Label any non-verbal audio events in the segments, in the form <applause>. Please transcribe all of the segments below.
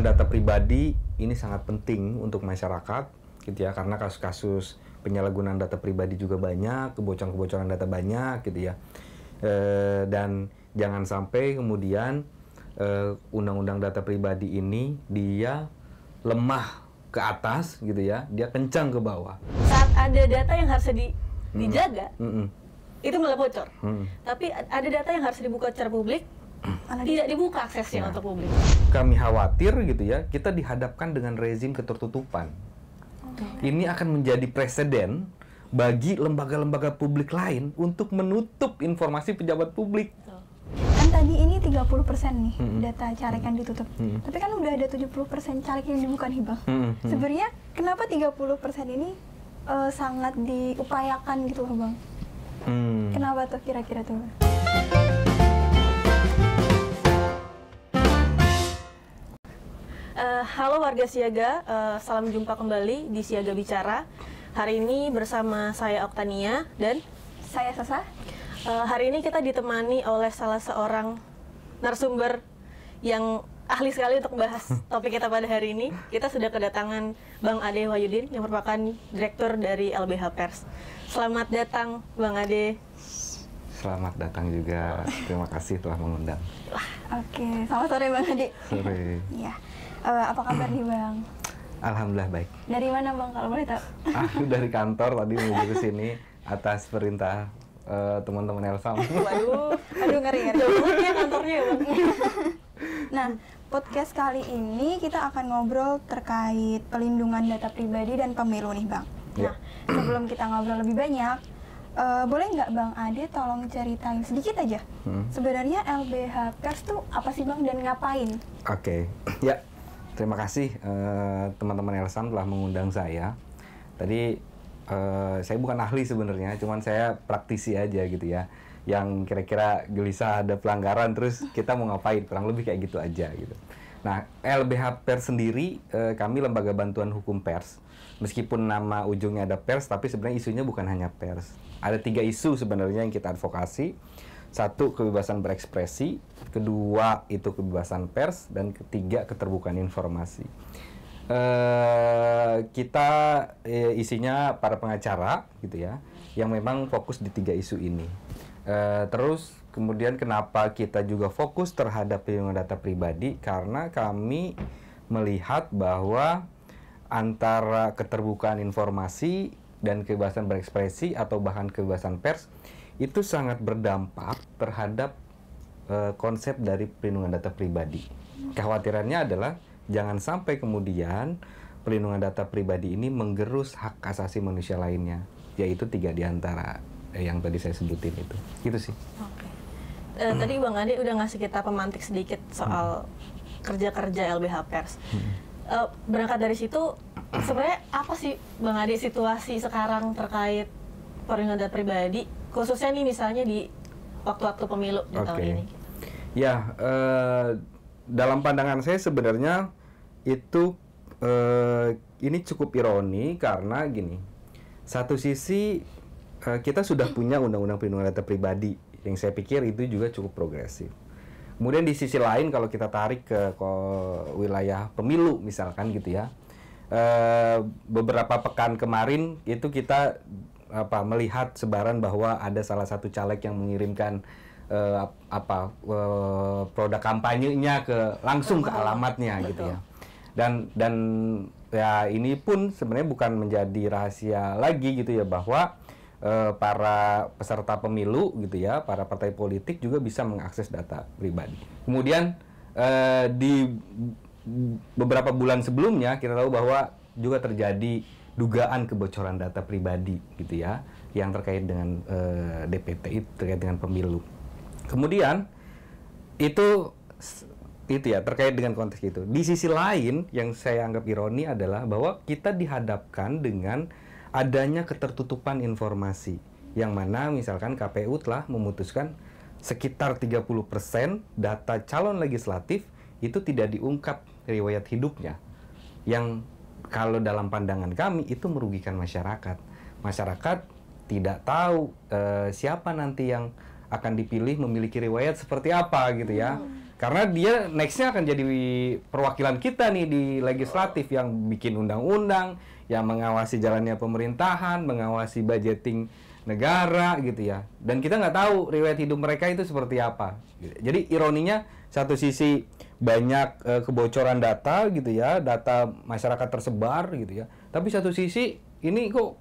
perlindungan data pribadi ini sangat penting untuk masyarakat gitu ya karena kasus-kasus penyalahgunaan data pribadi juga banyak, kebocoran-kebocoran data banyak gitu ya. E, dan jangan sampai kemudian eh, undang-undang e, data pribadi ini dia lemah ke atas gitu ya, dia kencang ke bawah. Saat ada data yang harus di, dijaga, mm itu malah bocor. Mm. Tapi ada data yang harus dibuka secara publik, tidak dibuka aksesnya ya. untuk publik. Kami khawatir gitu ya, kita dihadapkan dengan rezim ketertutupan. Okay. Ini akan menjadi presiden bagi lembaga-lembaga publik lain untuk menutup informasi pejabat publik. Kan tadi ini 30% nih hmm. data caleg yang ditutup. Hmm. Tapi kan udah ada 70% caleg yang bukan hibah. Sebenarnya Hmm. Sebenarnya kenapa 30% ini uh, sangat diupayakan gitu loh, Bang? Hmm. Kenapa tuh kira-kira tuh? Uh, halo warga Siaga, uh, salam jumpa kembali di Siaga Bicara. Hari ini bersama saya Oktania dan saya Sasa. Uh, hari ini kita ditemani oleh salah seorang narasumber yang ahli sekali untuk bahas <laughs> topik kita pada hari ini. Kita sudah kedatangan Bang Ade Wahyudin yang merupakan direktur dari LBH Pers. Selamat datang Bang Ade. Selamat datang juga. Terima kasih telah mengundang. Oke, selamat sore Bang Ade. Sore. Ya. Uh, apa kabar nih Bang? Alhamdulillah baik. Dari mana Bang kalau boleh tahu? Aku <laughs> ah, dari kantor tadi mau ke sini atas perintah uh, teman-teman Elsa. <laughs> Waduh, aduh ngeri ngeri. ya kantornya ya Bang. <laughs> nah, podcast kali ini kita akan ngobrol terkait pelindungan data pribadi dan pemilu nih Bang. Ya. Nah, sebelum kita ngobrol lebih banyak, uh, boleh nggak Bang Ade tolong ceritain sedikit aja? Hmm. Sebenarnya LBH Pers itu apa sih Bang dan ngapain? Oke, okay. ya terima kasih eh, teman-teman uh, Elsan telah mengundang saya. Tadi uh, saya bukan ahli sebenarnya, cuman saya praktisi aja gitu ya. Yang kira-kira gelisah ada pelanggaran terus kita mau ngapain, kurang lebih kayak gitu aja gitu. Nah, LBH Pers sendiri, uh, kami lembaga bantuan hukum pers. Meskipun nama ujungnya ada pers, tapi sebenarnya isunya bukan hanya pers. Ada tiga isu sebenarnya yang kita advokasi satu kebebasan berekspresi, kedua itu kebebasan pers, dan ketiga keterbukaan informasi. Uh, kita uh, isinya para pengacara gitu ya, yang memang fokus di tiga isu ini. Uh, terus kemudian kenapa kita juga fokus terhadap perlindungan data pribadi? Karena kami melihat bahwa antara keterbukaan informasi dan kebebasan berekspresi atau bahkan kebebasan pers itu sangat berdampak terhadap uh, konsep dari perlindungan data pribadi. Kekhawatirannya adalah jangan sampai kemudian perlindungan data pribadi ini menggerus hak asasi manusia lainnya, yaitu tiga di diantara eh, yang tadi saya sebutin itu. Gitu sih. Oke. Uh, tadi Bang Ade udah ngasih kita pemantik sedikit soal kerja-kerja LBH Pers. Uh, berangkat dari situ, sebenarnya apa sih Bang Ade situasi sekarang terkait perlindungan data pribadi khususnya nih misalnya di waktu-waktu pemilu di okay. tahun ini? Ya, uh, dalam pandangan saya sebenarnya itu uh, ini cukup ironi karena gini, satu sisi uh, kita sudah punya undang-undang perlindungan data pribadi yang saya pikir itu juga cukup progresif. Kemudian di sisi lain kalau kita tarik ke, ke wilayah pemilu misalkan gitu ya, uh, beberapa pekan kemarin itu kita apa melihat sebaran bahwa ada salah satu caleg yang mengirimkan uh, apa uh, produk kampanyenya ke langsung ke alamatnya Betul. gitu ya. Dan dan ya ini pun sebenarnya bukan menjadi rahasia lagi gitu ya bahwa uh, para peserta pemilu gitu ya, para partai politik juga bisa mengakses data pribadi. Kemudian uh, di beberapa bulan sebelumnya kita tahu bahwa juga terjadi dugaan kebocoran data pribadi gitu ya yang terkait dengan e, eh, DPT terkait dengan pemilu. Kemudian itu itu ya terkait dengan konteks itu. Di sisi lain yang saya anggap ironi adalah bahwa kita dihadapkan dengan adanya ketertutupan informasi yang mana misalkan KPU telah memutuskan sekitar 30% data calon legislatif itu tidak diungkap riwayat hidupnya yang kalau dalam pandangan kami itu merugikan masyarakat. Masyarakat tidak tahu e, siapa nanti yang akan dipilih memiliki riwayat seperti apa gitu ya. Hmm. Karena dia nextnya akan jadi perwakilan kita nih di legislatif yang bikin undang-undang, yang mengawasi jalannya pemerintahan, mengawasi budgeting negara gitu ya. Dan kita nggak tahu riwayat hidup mereka itu seperti apa. Jadi ironinya satu sisi banyak e, kebocoran data gitu ya, data masyarakat tersebar gitu ya. Tapi satu sisi ini kok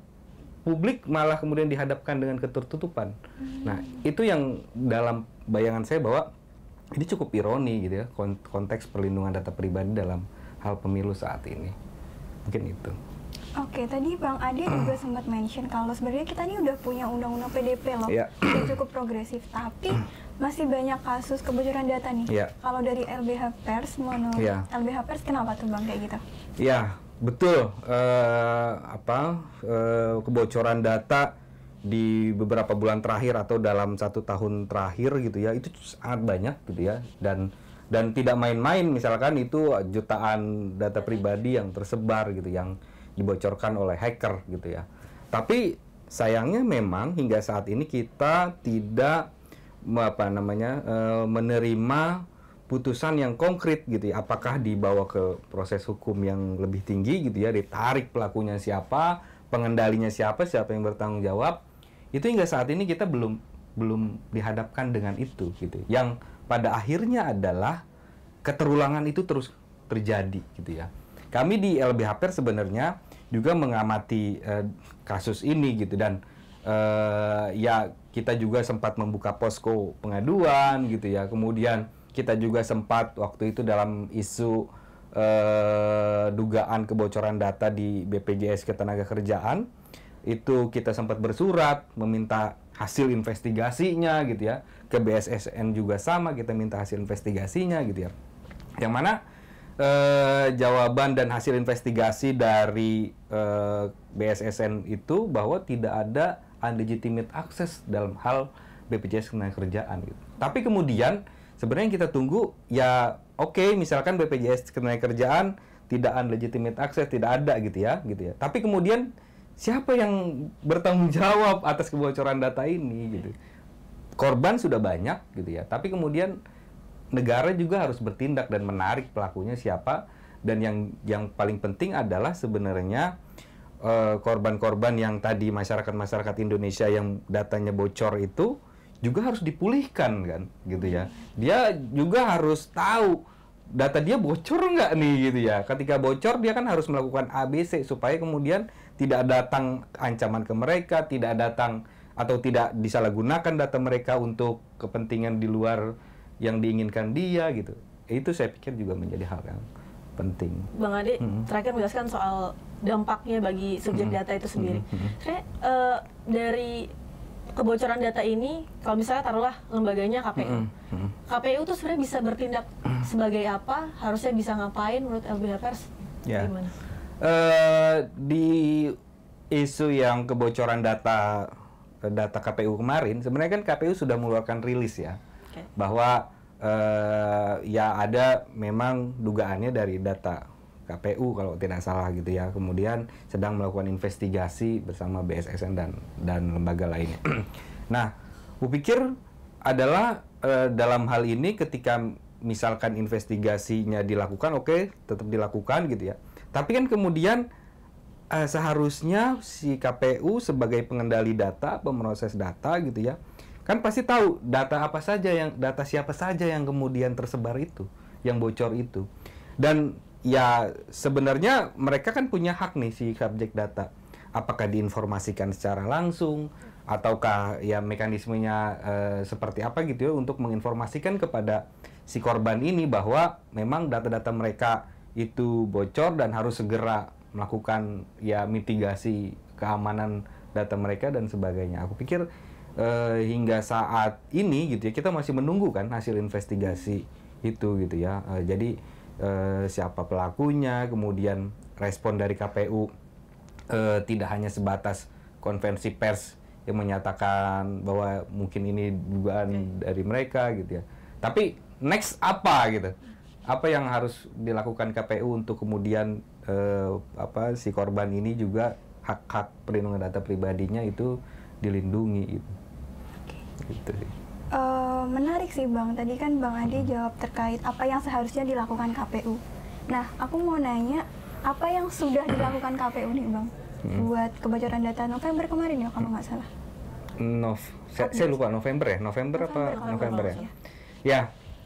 publik malah kemudian dihadapkan dengan ketertutupan. Hmm. Nah, itu yang dalam bayangan saya bahwa ini cukup ironi gitu ya konteks perlindungan data pribadi dalam hal pemilu saat ini. Mungkin itu. Oke, tadi Bang Ade juga <clears throat> sempat mention kalau sebenarnya kita ini udah punya undang-undang PDP loh, yeah. Iya. yang cukup progresif, tapi <clears throat> masih banyak kasus kebocoran data nih. Yeah. Kalau dari LBH Pers, menurut yeah. LBH Pers kenapa tuh Bang kayak gitu? Ya, betul. Uh, apa uh, kebocoran data di beberapa bulan terakhir atau dalam satu tahun terakhir gitu ya, itu sangat banyak gitu ya, dan dan tidak main-main misalkan itu jutaan data pribadi yang tersebar gitu yang dibocorkan oleh hacker gitu ya. Tapi sayangnya memang hingga saat ini kita tidak apa namanya eh, menerima putusan yang konkret gitu ya. Apakah dibawa ke proses hukum yang lebih tinggi gitu ya, ditarik pelakunya siapa, pengendalinya siapa, siapa yang bertanggung jawab. Itu hingga saat ini kita belum belum dihadapkan dengan itu gitu. Yang pada akhirnya adalah keterulangan itu terus terjadi gitu ya. Kami di LBH sebenarnya juga mengamati uh, kasus ini gitu dan uh, ya kita juga sempat membuka posko pengaduan gitu ya kemudian kita juga sempat waktu itu dalam isu uh, dugaan kebocoran data di BPJS Ketenagakerjaan itu kita sempat bersurat meminta hasil investigasinya gitu ya ke BSSN juga sama kita minta hasil investigasinya gitu ya yang mana Eh, jawaban dan hasil investigasi dari eh, BSSN itu bahwa tidak ada unlegitimate akses dalam hal BPJS Ketenagakerjaan gitu. Tapi kemudian sebenarnya yang kita tunggu ya oke okay, misalkan BPJS kenaikan kerjaan tidak unlegitimate akses tidak ada gitu ya gitu ya. Tapi kemudian siapa yang bertanggung jawab atas kebocoran data ini gitu. Korban sudah banyak gitu ya. Tapi kemudian negara juga harus bertindak dan menarik pelakunya siapa dan yang yang paling penting adalah sebenarnya eh, korban-korban uh, yang tadi masyarakat-masyarakat Indonesia yang datanya bocor itu juga harus dipulihkan kan gitu ya dia juga harus tahu data dia bocor nggak nih gitu ya ketika bocor dia kan harus melakukan ABC supaya kemudian tidak datang ancaman ke mereka tidak datang atau tidak disalahgunakan data mereka untuk kepentingan di luar yang diinginkan dia gitu. Ya, itu saya pikir juga menjadi hal yang penting. Bang Ade, hmm. terakhir menjelaskan soal dampaknya bagi subjek hmm. data itu sendiri. Hmm. hmm. Saya uh, eh, dari kebocoran data ini, kalau misalnya taruhlah lembaganya KPU, mm Hmm. hmm. KPU itu sebenarnya bisa bertindak hmm. sebagai apa? Harusnya bisa ngapain menurut LBH Pers? Yeah. Gimana? Uh, di isu yang kebocoran data data KPU kemarin, sebenarnya kan KPU sudah mengeluarkan rilis ya okay. bahwa uh, ya ada memang dugaannya dari data KPU kalau tidak salah gitu ya kemudian sedang melakukan investigasi bersama BSSN dan dan lembaga lainnya <clears throat> nah kupikir adalah uh, dalam hal ini ketika misalkan investigasinya dilakukan oke okay, tetap dilakukan gitu ya tapi kan kemudian eh, seharusnya si KPU sebagai pengendali data, pemroses data gitu ya, kan pasti tahu data apa saja yang data siapa saja yang kemudian tersebar itu yang bocor itu dan ya sebenarnya mereka kan punya hak nih si subjek data apakah diinformasikan secara langsung ataukah ya mekanismenya e, seperti apa gitu ya untuk menginformasikan kepada si korban ini bahwa memang data-data mereka itu bocor dan harus segera melakukan ya mitigasi keamanan data mereka dan sebagainya. Aku pikir Eh, hingga saat ini gitu ya kita masih menunggu kan hasil investigasi itu gitu ya. E, jadi e, siapa pelakunya, kemudian respon dari KPU e, tidak hanya sebatas konvensi pers yang menyatakan bahwa mungkin ini dugaan okay. dari mereka gitu ya. Tapi next apa gitu? Apa yang harus dilakukan KPU untuk kemudian e, apa si korban ini juga hak-hak perlindungan data pribadinya itu dilindungi gitu gitu uh, menarik sih bang tadi kan bang Adi jawab terkait apa yang seharusnya dilakukan KPU nah aku mau nanya apa yang sudah dilakukan KPU nih bang hmm. buat kebocoran data November kemarin ya kalau nggak salah Nov saya, saya lupa November ya November, November apa November ya ya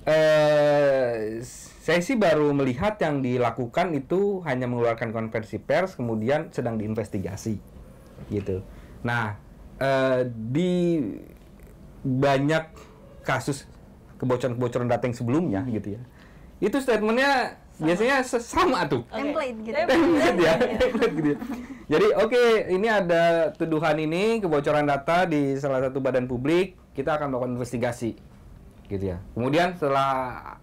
eh, saya sih baru melihat yang dilakukan itu hanya mengeluarkan konversi pers kemudian sedang diinvestigasi gitu nah eh, di banyak kasus kebocoran-kebocoran data yang sebelumnya gitu ya. Itu statementnya sama. biasanya sama tuh. Okay. Template gitu. Template ya. Iya. Template gitu. Ya. Jadi oke, okay, ini ada tuduhan ini kebocoran data di salah satu badan publik, kita akan melakukan investigasi. Gitu ya. Kemudian setelah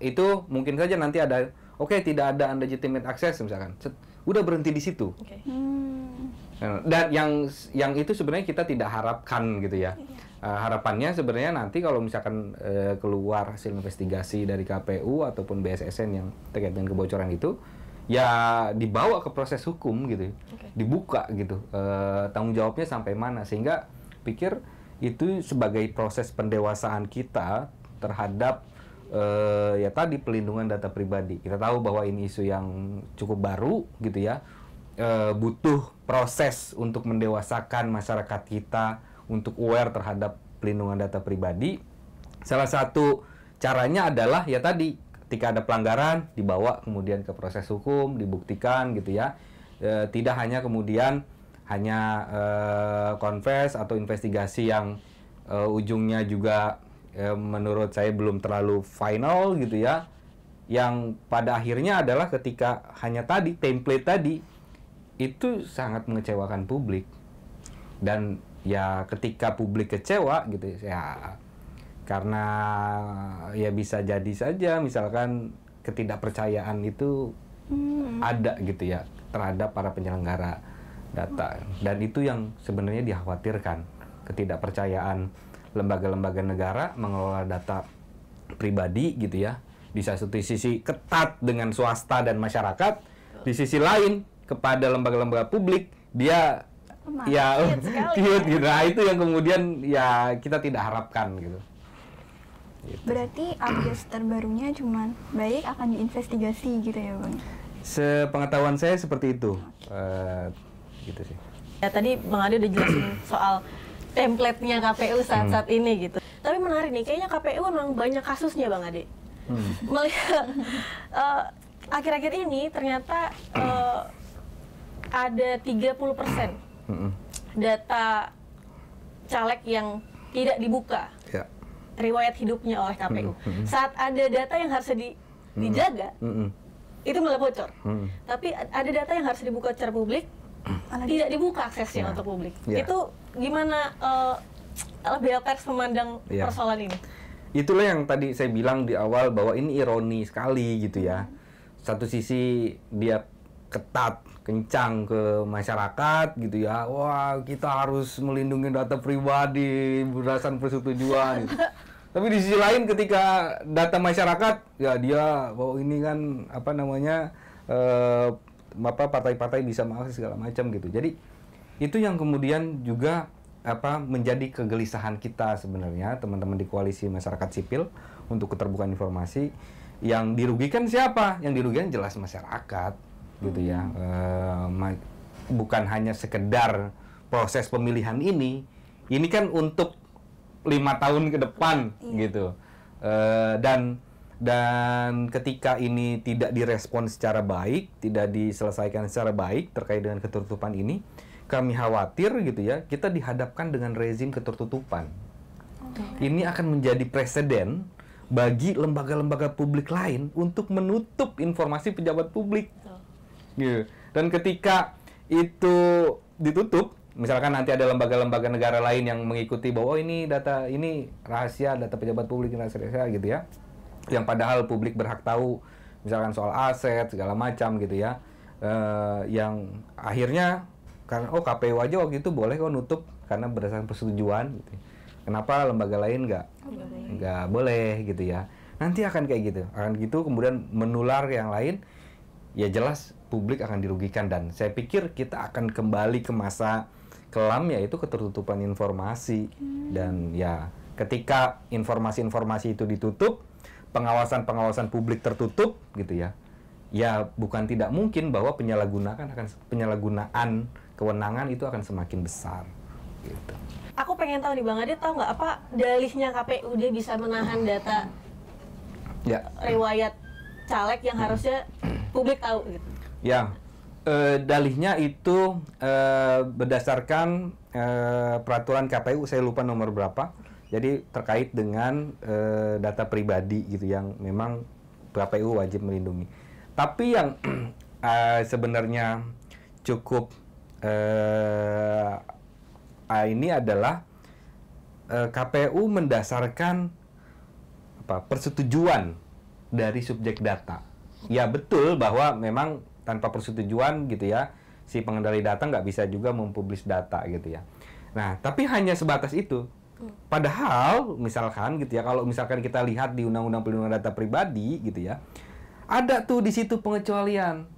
itu mungkin saja nanti ada oke okay, tidak ada legitimate access misalkan. Set, udah berhenti di situ. Okay. Hmm. Nah, dan yang yang itu sebenarnya kita tidak harapkan gitu ya. Yeah Eh, harapannya sebenarnya nanti kalau misalkan uh, keluar hasil investigasi dari KPU ataupun BSSN yang terkait dengan kebocoran itu, ya dibawa ke proses hukum gitu, ya. okay. dibuka gitu, uh, tanggung jawabnya sampai mana sehingga pikir itu sebagai proses pendewasaan kita terhadap uh, ya tadi pelindungan data pribadi. Kita tahu bahwa ini isu yang cukup baru gitu ya, uh, butuh proses untuk mendewasakan masyarakat kita untuk aware terhadap pelindungan data pribadi. Salah satu caranya adalah ya tadi ketika ada pelanggaran dibawa kemudian ke proses hukum, dibuktikan gitu ya. E, tidak hanya kemudian hanya e, confess atau investigasi yang e, ujungnya juga e, menurut saya belum terlalu final gitu ya. Yang pada akhirnya adalah ketika hanya tadi template tadi itu sangat mengecewakan publik dan ya ketika publik kecewa gitu ya karena ya bisa jadi saja misalkan ketidakpercayaan itu hmm. ada gitu ya terhadap para penyelenggara data dan itu yang sebenarnya dikhawatirkan ketidakpercayaan lembaga-lembaga negara mengelola data pribadi gitu ya di satu sisi ketat dengan swasta dan masyarakat di sisi lain kepada lembaga-lembaga publik dia ya, <laughs> cute gitu. Nah, itu yang kemudian ya kita tidak harapkan gitu. gitu. Berarti update terbarunya cuman baik akan diinvestigasi gitu ya, Bang. Sepengetahuan saya seperti itu. Okay. Uh, eh, gitu sih. Ya tadi Bang Ade udah jelasin <clears throat> soal template-nya KPU saat-saat hmm. ini gitu. Tapi menarik nih, kayaknya KPU memang banyak kasusnya Bang Ade. Hmm. <laughs> Melihat akhir eh, akhir-akhir ini ternyata uh, ada 30 persen data caleg yang tidak dibuka yeah. riwayat hidupnya oleh KPU. Hmm. Saat ada data yang harus di, hmm. dijaga, hmm. itu malah bocor. Hmm. Tapi ada data yang harus dibuka secara publik, hmm. tidak dibuka aksesnya yeah. untuk publik. Yeah. Itu gimana uh, eh, Pers memandang yeah. persoalan ini? Itulah yang tadi saya bilang di awal bahwa ini ironi sekali gitu ya. Mm-hmm. Satu sisi dia ketat kencang ke masyarakat gitu ya. Wah, kita harus melindungi data pribadi berdasarkan persetujuan gitu. <laughs> Tapi di sisi lain ketika data masyarakat ya dia bahwa oh, ini kan apa namanya eh, apa partai-partai bisa mengakses segala macam gitu. Jadi itu yang kemudian juga apa menjadi kegelisahan kita sebenarnya teman-teman di koalisi masyarakat sipil untuk keterbukaan informasi yang dirugikan siapa? Yang dirugikan jelas masyarakat gitu ya. Uh, bukan hanya sekedar proses pemilihan ini, ini kan untuk lima tahun ke depan iya. gitu. Uh, dan dan ketika ini tidak direspon secara baik, tidak diselesaikan secara baik terkait dengan ketertutupan ini, kami khawatir gitu ya, kita dihadapkan dengan rezim ketertutupan. Okay. Ini akan menjadi presiden bagi lembaga-lembaga publik lain untuk menutup informasi pejabat publik. Gitu. Dan ketika itu ditutup, misalkan nanti ada lembaga-lembaga negara lain yang mengikuti bahwa oh, ini data ini rahasia, data pejabat publik rahasia gitu ya. Yang padahal publik berhak tahu misalkan soal aset segala macam gitu ya. Uh, yang akhirnya karena oh KPU aja waktu itu boleh kok nutup karena berdasarkan persetujuan gitu. Kenapa lembaga lain nggak nggak boleh. boleh gitu ya? Nanti akan kayak gitu, akan gitu kemudian menular yang lain. Ya jelas publik akan dirugikan dan saya pikir kita akan kembali ke masa kelam yaitu ketertutupan informasi hmm. dan ya ketika informasi-informasi itu ditutup pengawasan-pengawasan publik tertutup gitu ya ya bukan tidak mungkin bahwa penyalahgunaan akan penyalahgunaan kewenangan itu akan semakin besar gitu. Aku pengen tahu nih Bang Adit tahu nggak apa dalihnya KPU dia bisa menahan data ya. riwayat caleg yang hmm. harusnya publik tahu gitu. Ya, e, dalihnya itu e, berdasarkan e, peraturan KPU, saya lupa nomor berapa. Jadi terkait dengan e, data pribadi gitu yang memang KPU wajib melindungi. Tapi yang e, <clears throat> sebenarnya cukup e, ini adalah e, KPU mendasarkan apa persetujuan dari subjek data. Ya betul bahwa memang tanpa persetujuan gitu ya si pengendali data nggak bisa juga mempublis data gitu ya. Nah, tapi hanya sebatas itu. Hmm. Padahal misalkan gitu ya, kalau misalkan kita lihat di Undang-Undang Perlindungan Data Pribadi gitu ya, ada tuh di situ pengecualian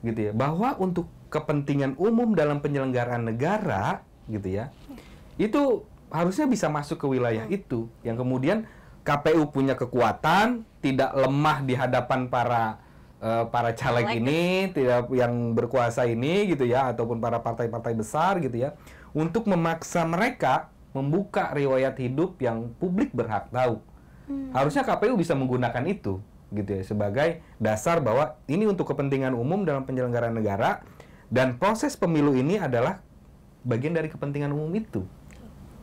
gitu ya, bahwa untuk kepentingan umum dalam penyelenggaraan negara gitu ya, itu harusnya bisa masuk ke wilayah hmm. itu yang kemudian KPU punya kekuatan, tidak lemah di hadapan para uh, para caleg like ini tidak yang berkuasa ini gitu ya ataupun para partai-partai besar gitu ya untuk memaksa mereka membuka riwayat hidup yang publik berhak tahu. Hmm. Harusnya KPU bisa menggunakan itu gitu ya sebagai dasar bahwa ini untuk kepentingan umum dalam penyelenggaraan negara dan proses pemilu ini adalah bagian dari kepentingan umum itu.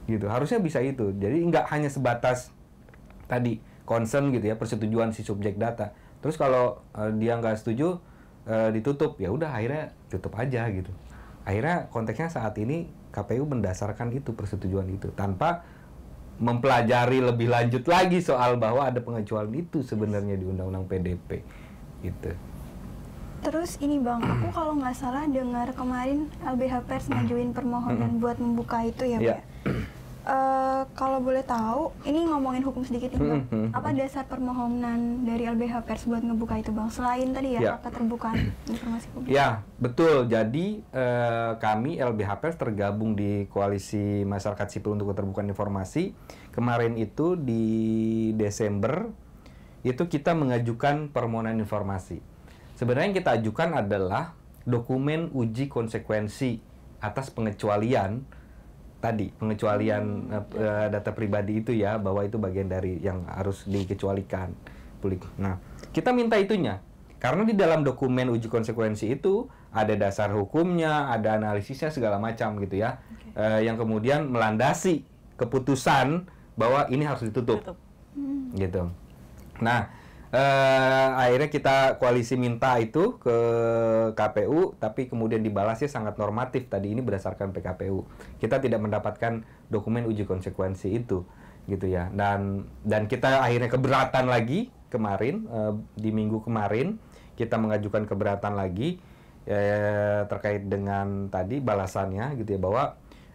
Gitu. Harusnya bisa itu. Jadi nggak hanya sebatas tadi concern gitu ya persetujuan si subjek data terus kalau uh, dia nggak setuju uh, ditutup ya udah akhirnya tutup aja gitu akhirnya konteksnya saat ini KPU mendasarkan itu persetujuan itu tanpa mempelajari lebih lanjut lagi soal bahwa ada pengecualian itu sebenarnya di undang-undang PDP gitu terus ini bang <clears throat> aku kalau nggak salah dengar kemarin LBH pers <clears throat> ngajuin permohonan buat membuka itu ya, ya. Pak iya. Eh, kalau boleh tahu, ini ngomongin hukum sedikit nih bang. Hmm, hmm, hmm, Apa dasar permohonan dari LBH Pers buat ngebuka itu bang? Selain tadi ya, ya. terbuka <clears throat> informasi publik. Ya betul. Jadi uh, kami LBH Pers tergabung di koalisi masyarakat sipil untuk keterbukaan informasi. Kemarin itu di Desember itu kita mengajukan permohonan informasi. Sebenarnya yang kita ajukan adalah dokumen uji konsekuensi atas pengecualian tadi pengecualian uh, data pribadi itu ya bahwa itu bagian dari yang harus dikecualikan publik. Nah, kita minta itunya karena di dalam dokumen uji konsekuensi itu ada dasar hukumnya, ada analisisnya segala macam gitu ya. Okay. Uh, eh, yang kemudian melandasi keputusan bahwa ini harus ditutup. Hmm. Gitu. Nah, uh, akhirnya kita koalisi minta itu ke KPU, tapi kemudian dibalasnya sangat normatif. Tadi ini berdasarkan PKPU. Kita tidak mendapatkan dokumen uji konsekuensi itu, gitu ya. Dan dan kita akhirnya keberatan lagi kemarin uh, di minggu kemarin kita mengajukan keberatan lagi uh, terkait dengan tadi balasannya, gitu ya bahwa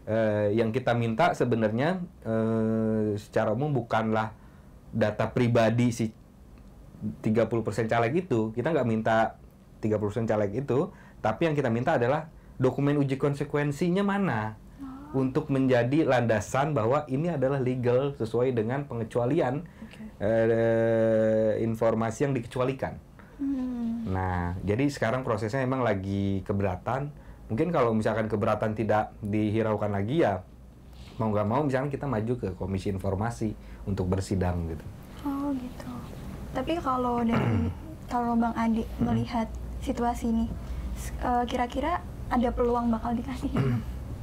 Uh, yang kita minta sebenarnya uh, secara umum bukanlah data pribadi si 30% caleg itu, kita nggak minta 30% caleg itu, tapi yang kita minta adalah dokumen uji konsekuensinya mana oh. untuk menjadi landasan bahwa ini adalah legal sesuai dengan pengecualian okay. eh, informasi yang dikecualikan. Hmm. Nah, jadi sekarang prosesnya emang lagi keberatan. Mungkin kalau misalkan keberatan tidak dihiraukan lagi ya mau nggak mau misalkan kita maju ke komisi informasi untuk bersidang gitu. Oh gitu. Tapi kalau dari kalau Bang Adi hmm. melihat situasi ini, eh, kira-kira uh, ada peluang bakal dikasih?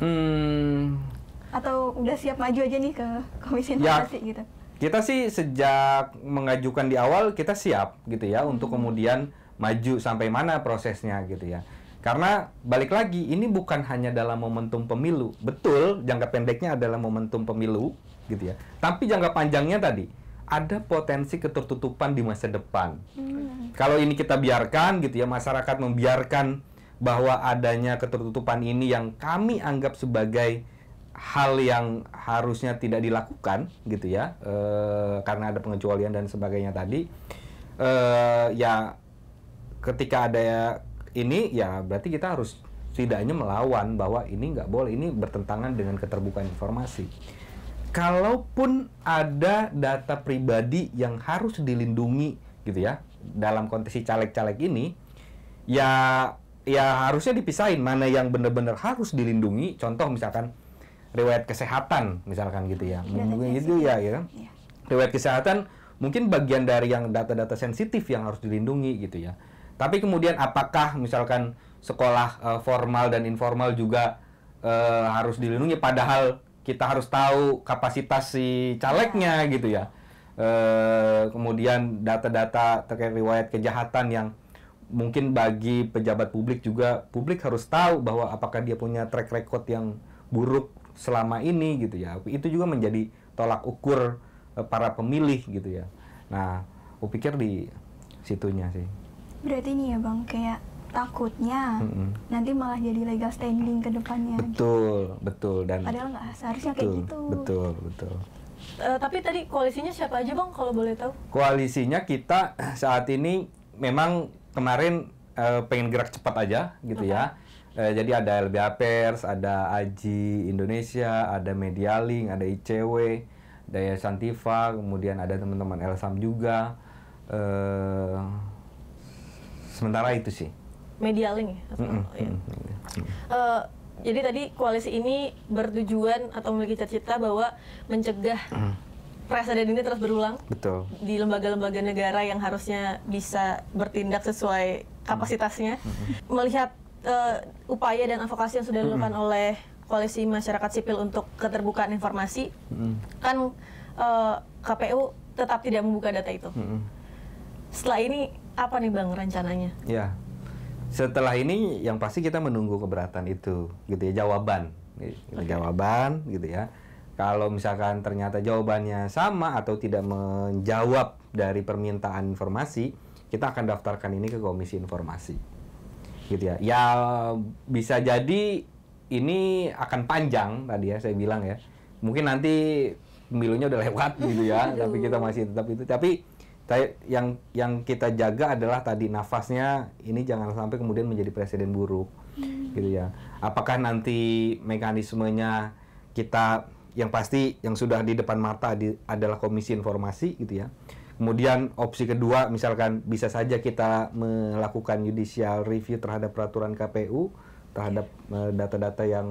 Hmm. Atau udah siap maju aja nih ke komisi nominasi ya, gitu? Kita sih sejak mengajukan di awal kita siap gitu ya untuk hmm. kemudian maju sampai mana prosesnya gitu ya. Karena balik lagi ini bukan hanya dalam momentum pemilu. Betul, jangka pendeknya adalah momentum pemilu gitu ya. Tapi jangka panjangnya tadi ada potensi ketertutupan di masa depan. Hmm. Kalau ini kita biarkan gitu ya masyarakat membiarkan bahwa adanya ketertutupan ini yang kami anggap sebagai hal yang harusnya tidak dilakukan gitu ya e, karena ada pengecualian dan sebagainya tadi e, ya ketika ada ini ya berarti kita harus setidaknya melawan bahwa ini nggak boleh ini bertentangan dengan keterbukaan informasi kalaupun ada data pribadi yang harus dilindungi gitu ya dalam kontesi caleg-caleg ini ya ya harusnya dipisahin mana yang benar-benar harus dilindungi contoh misalkan riwayat kesehatan misalkan gitu ya iya, mungkin iya, gitu iya. ya ya kan? riwayat kesehatan mungkin bagian dari yang data-data sensitif yang harus dilindungi gitu ya tapi kemudian apakah misalkan sekolah uh, formal dan informal juga uh, harus dilindungi padahal kita harus tahu kapasitas si calegnya iya. gitu ya. E, kemudian data-data terkait riwayat kejahatan yang mungkin bagi pejabat publik juga publik harus tahu bahwa apakah dia punya track record yang buruk selama ini gitu ya. Itu juga menjadi tolak ukur eh, para pemilih gitu ya. Nah, aku pikir di situnya sih. Berarti ini ya Bang, kayak takutnya mm -hmm. nanti malah jadi legal standing ke depannya gitu. betul gitu. betul dan padahal nggak seharusnya betul, kayak gitu betul betul uh, tapi tadi koalisinya siapa aja bang kalau boleh tahu koalisinya kita saat ini memang kemarin uh, pengen gerak cepat aja gitu okay. ya uh, jadi ada LBH Pers ada Aji Indonesia ada Media Link, ada ICW Daya Santiva, kemudian ada teman-teman Elsam juga uh, sementara itu sih media link ya? mm -hmm. ya. uh, jadi tadi koalisi ini bertujuan atau memiliki cita-cita bahwa mencegah mm. presiden ini terus berulang Betul. di lembaga-lembaga negara yang harusnya bisa bertindak sesuai kapasitasnya. Mm -hmm. Melihat uh, upaya dan advokasi yang sudah dilakukan mm -hmm. oleh koalisi masyarakat sipil untuk keterbukaan informasi, mm kan uh, eh, KPU tetap tidak membuka data itu. Mm -hmm. Setelah ini apa nih bang rencananya? Ya, setelah ini yang pasti kita menunggu keberatan itu gitu ya jawaban gitu, ya, okay. jawaban gitu ya kalau misalkan ternyata jawabannya sama atau tidak menjawab dari permintaan informasi kita akan daftarkan ini ke komisi informasi gitu ya ya bisa jadi ini akan panjang tadi ya saya bilang ya mungkin nanti pemilunya udah lewat gitu ya <laughs> tapi kita masih tetap itu tapi yang yang kita jaga adalah tadi nafasnya ini jangan sampai kemudian menjadi presiden buruk hmm. gitu ya apakah nanti mekanismenya kita yang pasti yang sudah di depan mata di, adalah komisi informasi gitu ya kemudian opsi kedua misalkan bisa saja kita melakukan judicial review terhadap peraturan KPU terhadap iya. eh, data-data yeah. yang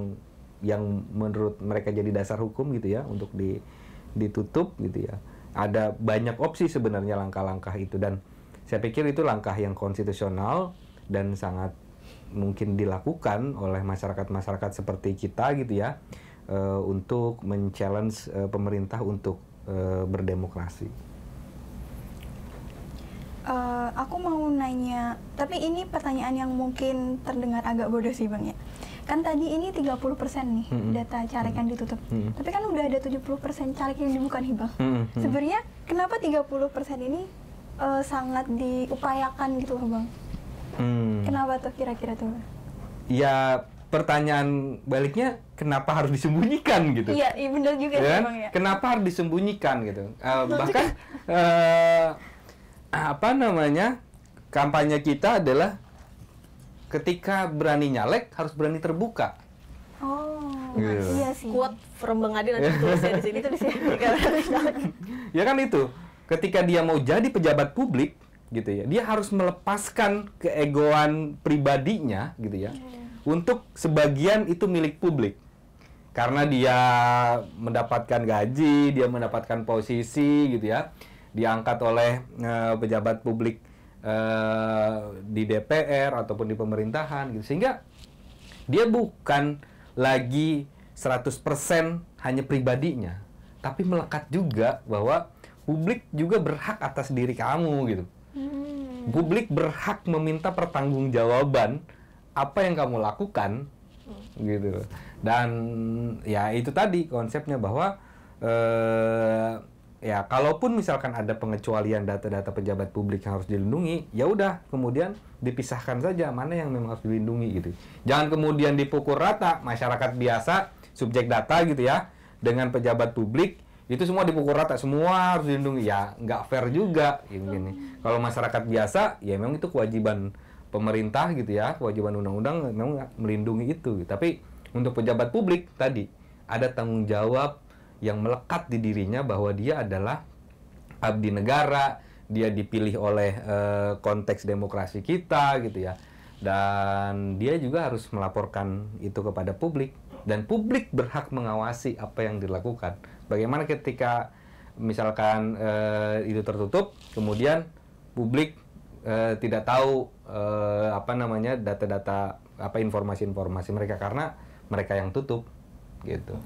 yang menurut mereka jadi dasar hukum gitu ya untuk di ditutup gitu ya ada banyak opsi sebenarnya langkah-langkah itu dan saya pikir itu langkah yang konstitusional dan sangat mungkin dilakukan oleh masyarakat-masyarakat seperti kita gitu ya uh, untuk men-challenge uh, pemerintah untuk uh, berdemokrasi. Uh, aku mau nanya, tapi ini pertanyaan yang mungkin terdengar agak bodoh sih bang ya kan tadi ini 30% nih hmm. data caleg yang ditutup. Hmm. Tapi kan udah ada 70% caleg yang bukan hibah. mm Hmm. Sebenarnya kenapa 30% ini uh, sangat diupayakan gitu loh Bang? Mm. Kenapa tuh kira-kira tuh? Ya pertanyaan baliknya kenapa harus disembunyikan gitu? Iya, iya benar juga ya, kan? Bang ya. Kenapa harus disembunyikan gitu? Uh, bahkan uh, apa namanya? kampanye kita adalah ketika berani nyalek harus berani terbuka. Oh, gitu. iya sih. Quote from Bang Adi nanti di sini tuh di sini. <laughs> ya kan itu. Ketika dia mau jadi pejabat publik gitu ya, dia harus melepaskan keegoan pribadinya gitu ya. Hmm. Untuk sebagian itu milik publik. Karena dia mendapatkan gaji, dia mendapatkan posisi gitu ya. Diangkat oleh uh, pejabat publik Eh, di DPR ataupun di pemerintahan gitu. Sehingga dia bukan lagi 100% hanya pribadinya, tapi melekat juga bahwa publik juga berhak atas diri kamu gitu. Hmm. Publik berhak meminta pertanggungjawaban apa yang kamu lakukan hmm. gitu. Dan ya itu tadi konsepnya bahwa eh, ya kalaupun misalkan ada pengecualian data-data pejabat publik yang harus dilindungi ya udah kemudian dipisahkan saja mana yang memang harus dilindungi gitu jangan kemudian dipukul rata masyarakat biasa subjek data gitu ya dengan pejabat publik itu semua dipukul rata semua harus dilindungi ya nggak fair juga ya ini kalau masyarakat biasa ya memang itu kewajiban pemerintah gitu ya kewajiban undang-undang memang melindungi itu tapi untuk pejabat publik tadi ada tanggung jawab yang melekat di dirinya bahwa dia adalah abdi negara, dia dipilih oleh e, konteks demokrasi kita gitu ya. Dan dia juga harus melaporkan itu kepada publik dan publik berhak mengawasi apa yang dilakukan. Bagaimana ketika misalkan e, itu tertutup kemudian publik e, tidak tahu e, apa namanya data-data apa informasi-informasi mereka karena mereka yang tutup gitu.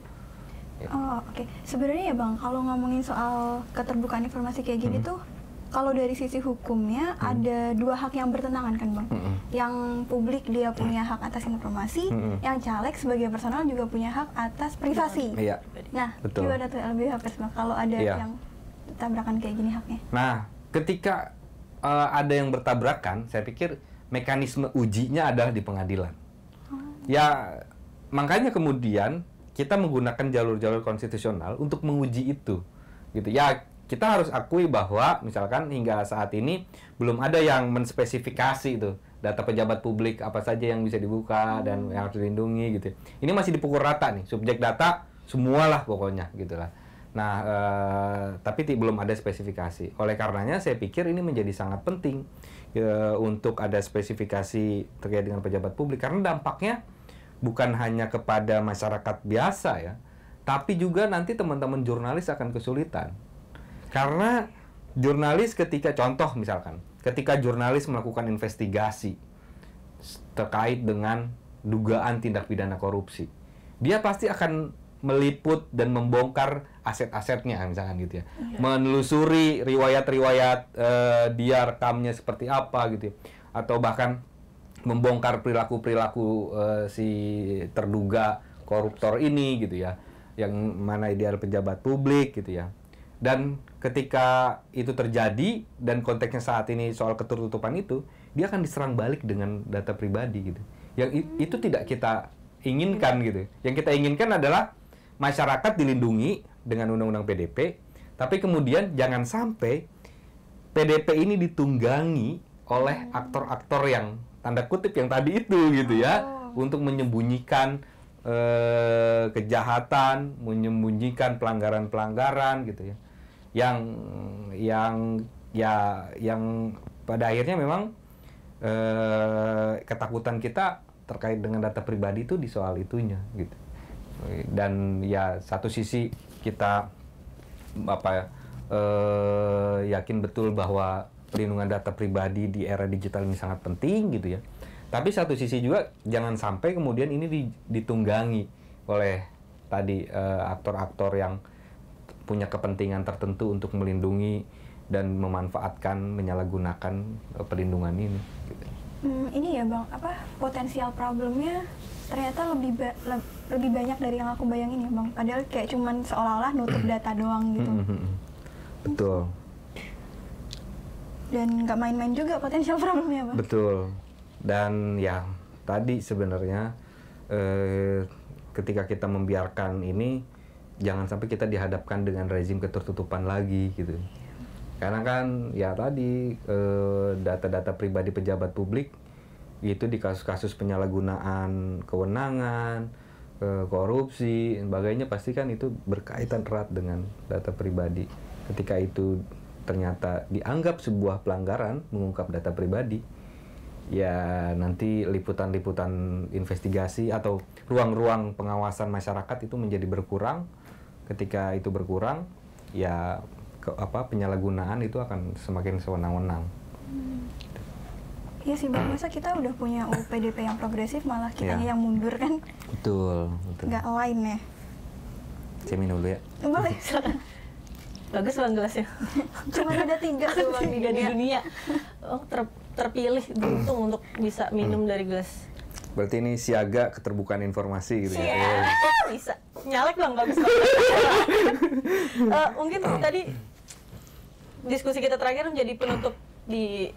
Gitu. Oh oke. Okay. Sebenarnya ya bang, kalau ngomongin soal keterbukaan informasi kayak gini hmm. tuh, kalau dari sisi hukumnya hmm. ada dua hak yang bertentangan kan bang. Hmm. Yang publik dia punya hak atas informasi, hmm. yang caleg sebagai personal juga punya hak atas privasi. Iya. Nah, Betul. gimana tuh LBH bang? Kalau ada ya. yang tabrakan kayak gini haknya? Nah, ketika uh, ada yang bertabrakan, saya pikir mekanisme ujinya adalah di pengadilan. Hmm. Ya makanya kemudian kita menggunakan jalur-jalur konstitusional untuk menguji itu gitu ya kita harus akui bahwa misalkan hingga saat ini belum ada yang menspesifikasi itu data pejabat publik apa saja yang bisa dibuka hmm. dan yang harus dilindungi gitu. Ini masih dipukul rata nih subjek data semualah pokoknya gitulah. Nah, ee, eh, tapi belum ada spesifikasi. Oleh karenanya saya pikir ini menjadi sangat penting e, untuk ada spesifikasi terkait dengan pejabat publik karena dampaknya bukan hanya kepada masyarakat biasa ya, tapi juga nanti teman-teman jurnalis akan kesulitan. Karena jurnalis ketika contoh misalkan, ketika jurnalis melakukan investigasi terkait dengan dugaan tindak pidana korupsi, dia pasti akan meliput dan membongkar aset-asetnya misalkan gitu ya. Iya. Menelusuri riwayat-riwayat uh, dia rekamnya seperti apa gitu ya. Atau bahkan membongkar perilaku-perilaku uh, si terduga koruptor ini gitu ya yang mana ideal pejabat publik gitu ya dan ketika itu terjadi dan konteksnya saat ini soal ketertutupan itu dia akan diserang balik dengan data pribadi gitu yang itu tidak kita inginkan gitu yang kita inginkan adalah masyarakat dilindungi dengan undang-undang PDP tapi kemudian jangan sampai PDP ini ditunggangi oleh aktor-aktor yang tanda kutip yang tadi itu gitu ya oh. untuk menyembunyikan eh, kejahatan, menyembunyikan pelanggaran-pelanggaran gitu ya. Yang yang ya yang pada akhirnya memang eh, ketakutan kita terkait dengan data pribadi itu di soal itunya gitu. Dan ya satu sisi kita apa ya eh, yakin betul bahwa perlindungan data pribadi di era digital ini sangat penting gitu ya. Tapi satu sisi juga jangan sampai kemudian ini ditunggangi oleh tadi eh, aktor-aktor uh, yang punya kepentingan tertentu untuk melindungi dan memanfaatkan menyalahgunakan uh, perlindungan ini. Hmm, ini ya bang, apa potensial problemnya ternyata lebih ba le lebih banyak dari yang aku bayangin ya bang. Padahal kayak cuman seolah-olah nutup hmm. data doang gitu. Hmm, hmm, Betul dan nggak main-main juga potensial <laughs> problemnya pak betul dan ya tadi sebenarnya eh, ketika kita membiarkan ini jangan sampai kita dihadapkan dengan rezim ketertutupan lagi gitu karena kan ya tadi eh, data-data eh, pribadi pejabat publik itu di kasus-kasus penyalahgunaan kewenangan, eh, korupsi, dan sebagainya pasti kan itu berkaitan erat dengan data pribadi. Ketika itu ternyata dianggap sebuah pelanggaran mengungkap data pribadi, ya nanti liputan-liputan investigasi atau ruang-ruang pengawasan masyarakat itu menjadi berkurang. Ketika itu berkurang, ya ke, apa penyalahgunaan itu akan semakin sewenang-wenang. Iya sih bang, masa kita udah punya UPDP yang progresif malah kita ya. yang mundur kan? Betul, betul. Gak lain ya? Saya minum dulu ya? Boleh, silakan bagus bang gelasnya <laughs> cuma ada tiga tuh di dunia oh, ter, terpilih beruntung untuk bisa minum hmm. dari gelas berarti ini siaga keterbukaan informasi gitu yeah. ya bisa nyalek bang bagus uh, <laughs> mungkin tadi diskusi kita terakhir menjadi penutup di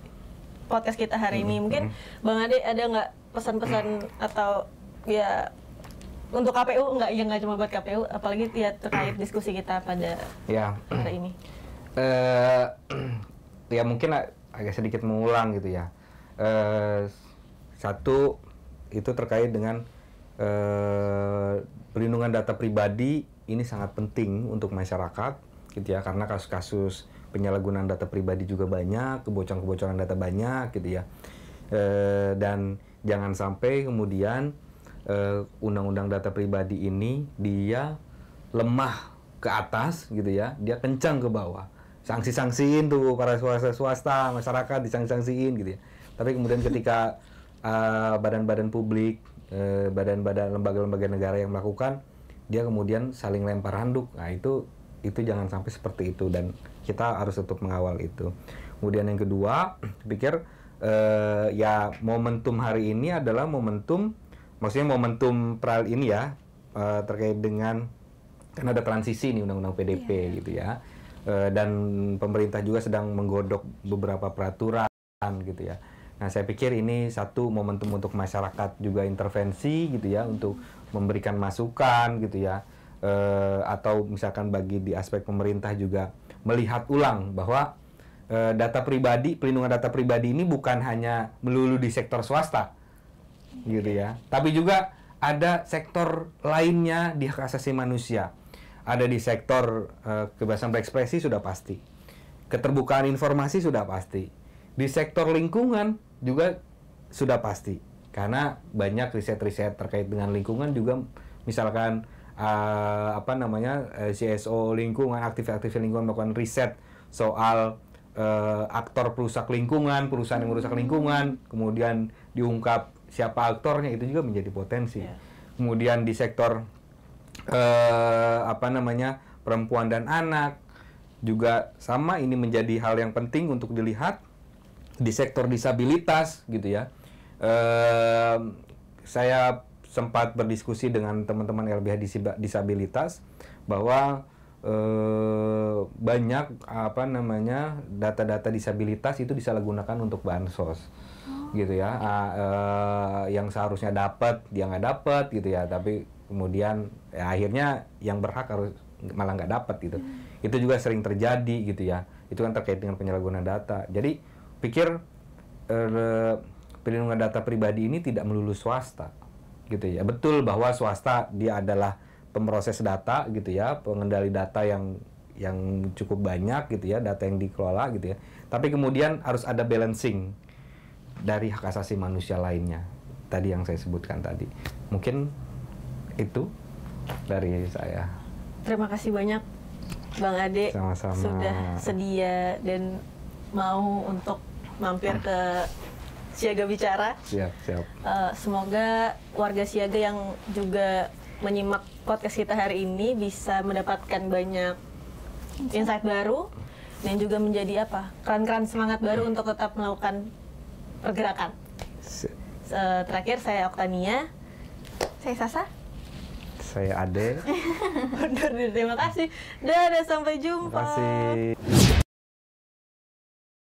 podcast kita hari ini hmm. mungkin hmm. bang Ade ada nggak pesan-pesan atau ya untuk KPU nggak ya nggak cuma buat KPU apalagi ya terkait diskusi kita pada ya. hari ini uh, <clears throat> ya mungkin agak sedikit mengulang gitu ya uh, satu itu terkait dengan uh, perlindungan data pribadi ini sangat penting untuk masyarakat gitu ya karena kasus-kasus penyalahgunaan data pribadi juga banyak kebocoran-kebocoran data banyak gitu ya uh, dan jangan sampai kemudian Eh, undang-undang uh, data pribadi ini dia lemah ke atas gitu ya, dia kencang ke bawah. Sanksi-sanksiin tuh para swasta, swasta masyarakat disanksi-sanksiin gitu ya. Tapi kemudian ketika <laughs> eh, badan-badan uh, publik, eh, badan-badan uh, lembaga-lembaga negara yang melakukan, dia kemudian saling lempar handuk. Nah itu itu jangan sampai seperti itu dan kita harus tetap mengawal itu. Kemudian yang kedua, <clears throat> pikir uh, ya momentum hari ini adalah momentum maksudnya momentum peral ini ya uh, terkait dengan karena ada transisi nih undang-undang PDP yeah. gitu ya uh, dan pemerintah juga sedang menggodok beberapa peraturan gitu ya. Nah, saya pikir ini satu momentum untuk masyarakat juga intervensi gitu ya untuk memberikan masukan gitu ya. E, atau misalkan bagi di aspek pemerintah juga melihat ulang bahwa e, data pribadi, pelindungan data pribadi ini bukan hanya melulu di sektor swasta gitu ya. Tapi juga ada sektor lainnya di hak asasi manusia. Ada di sektor uh, kebebasan berekspresi sudah pasti. Keterbukaan informasi sudah pasti. Di sektor lingkungan juga sudah pasti. Karena banyak riset-riset terkait dengan lingkungan juga misalkan uh, apa namanya eh, CSO lingkungan, aktif-aktif lingkungan melakukan riset soal uh, aktor perusak lingkungan, perusahaan yang merusak lingkungan, kemudian diungkap siapa aktornya itu juga menjadi potensi. Yeah. Kemudian di sektor eh, apa namanya perempuan dan anak juga sama ini menjadi hal yang penting untuk dilihat di sektor disabilitas gitu ya. Eh, saya sempat berdiskusi dengan teman-teman LBH disabilitas bahwa eh, banyak apa namanya data-data disabilitas itu disalahgunakan untuk bansos gitu ya uh, yang seharusnya dapat dia nggak dapat gitu ya tapi kemudian ya akhirnya yang berhak harus malah nggak dapat gitu hmm. itu juga sering terjadi gitu ya itu kan terkait dengan penyalahgunaan data jadi pikir uh, eh, perlindungan data pribadi ini tidak melulu swasta gitu ya betul bahwa swasta dia adalah pemroses data gitu ya pengendali data yang yang cukup banyak gitu ya data yang dikelola gitu ya tapi kemudian harus ada balancing dari hak asasi manusia lainnya tadi yang saya sebutkan tadi. Mungkin itu dari saya. Terima kasih banyak Bang Ade Sama-sama. sudah sedia dan mau untuk mampir ke Siaga Bicara. Siap, siap. Uh, semoga warga Siaga yang juga menyimak podcast kita hari ini bisa mendapatkan banyak insight baru dan juga menjadi apa? Keran-keran semangat baru untuk tetap melakukan pergerakan. Terakhir saya Oktania, saya Sasa. Saya Ade. <laughs> Terima kasih. Dadah, sampai jumpa. Terima kasih.